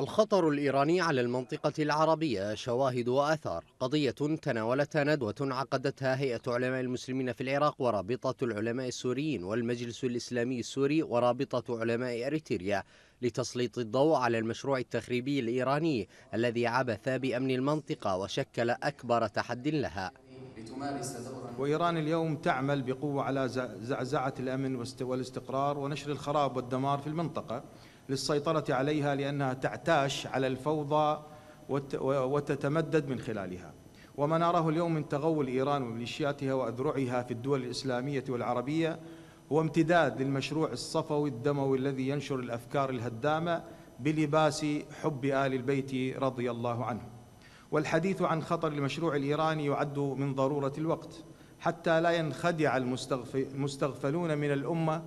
الخطر الإيراني على المنطقة العربية شواهد وآثار قضية تناولتها ندوة عقدتها هيئة علماء المسلمين في العراق ورابطة العلماء السوريين والمجلس الإسلامي السوري ورابطة علماء أريتريا لتسليط الضوء على المشروع التخريبي الإيراني الذي عبث بأمن المنطقة وشكل أكبر تحد لها وإيران اليوم تعمل بقوة على زعزعة الأمن والاستقرار ونشر الخراب والدمار في المنطقة للسيطرة عليها لأنها تعتاش على الفوضى وتتمدد من خلالها وما نراه اليوم من تغول إيران وميليشياتها وأذرعها في الدول الإسلامية والعربية هو امتداد للمشروع الصفوي الدموي الذي ينشر الأفكار الهدامة بلباس حب آل البيت رضي الله عنه والحديث عن خطر المشروع الإيراني يعد من ضرورة الوقت حتى لا ينخدع المستغفلون من الأمة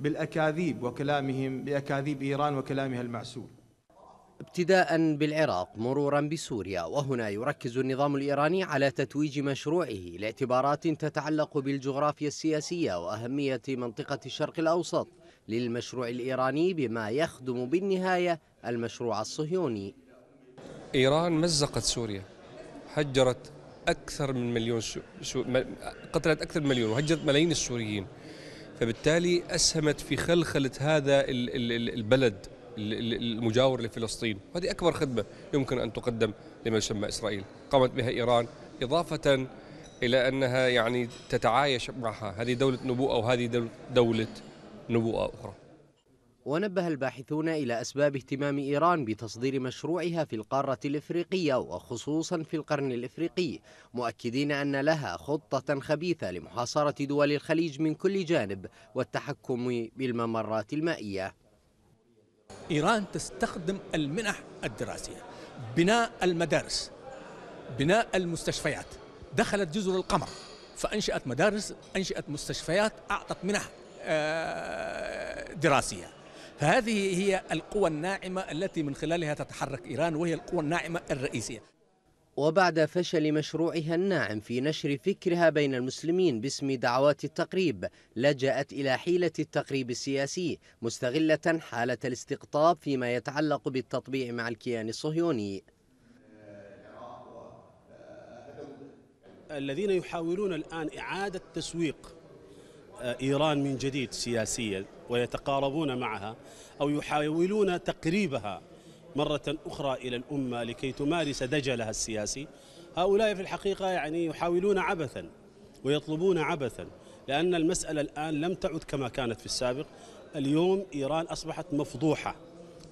بالأكاذيب وكلامهم بأكاذيب إيران وكلامها المعسول ابتداء بالعراق مرورا بسوريا وهنا يركز النظام الإيراني على تتويج مشروعه لاعتبارات تتعلق بالجغرافيا السياسية وأهمية منطقة الشرق الأوسط للمشروع الإيراني بما يخدم بالنهاية المشروع الصهيوني إيران مزقت سوريا هجرت أكثر من مليون سو... سو... قتلت أكثر من مليون وهجرت ملايين السوريين فبالتالي أسهمت في خلخلة هذا البلد المجاور لفلسطين وهذه أكبر خدمة يمكن أن تقدم لما يسمى إسرائيل قامت بها إيران إضافة إلى أنها يعني تتعايش معها هذه دولة نبوءة وهذه دولة نبوءة أخرى ونبه الباحثون إلى أسباب اهتمام إيران بتصدير مشروعها في القارة الإفريقية وخصوصا في القرن الإفريقي مؤكدين أن لها خطة خبيثة لمحاصرة دول الخليج من كل جانب والتحكم بالممرات المائية إيران تستخدم المنح الدراسية بناء المدارس بناء المستشفيات دخلت جزر القمر فأنشأت مدارس أنشأت مستشفيات أعطت منح آه، دراسية فهذه هي القوى الناعمة التي من خلالها تتحرك إيران وهي القوى الناعمة الرئيسية وبعد فشل مشروعها الناعم في نشر فكرها بين المسلمين باسم دعوات التقريب لجأت إلى حيلة التقريب السياسي مستغلة حالة الاستقطاب فيما يتعلق بالتطبيع مع الكيان الصهيوني الذين يحاولون الآن إعادة تسويق إيران من جديد سياسيا ويتقاربون معها أو يحاولون تقريبها مرة أخرى إلى الأمة لكي تمارس دجلها السياسي هؤلاء في الحقيقة يعني يحاولون عبثا ويطلبون عبثا لأن المسألة الآن لم تعد كما كانت في السابق اليوم إيران أصبحت مفضوحة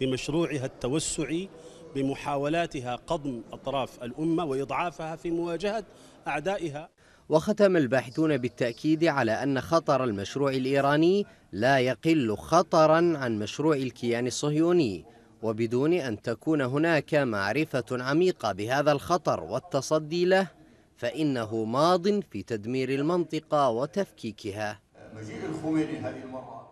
بمشروعها التوسعي بمحاولاتها قضم أطراف الأمة وإضعافها في مواجهة أعدائها وختم الباحثون بالتأكيد على أن خطر المشروع الإيراني لا يقل خطرا عن مشروع الكيان الصهيوني وبدون أن تكون هناك معرفة عميقة بهذا الخطر والتصدي له فإنه ماض في تدمير المنطقة وتفكيكها مجيء الخميني هذه المرة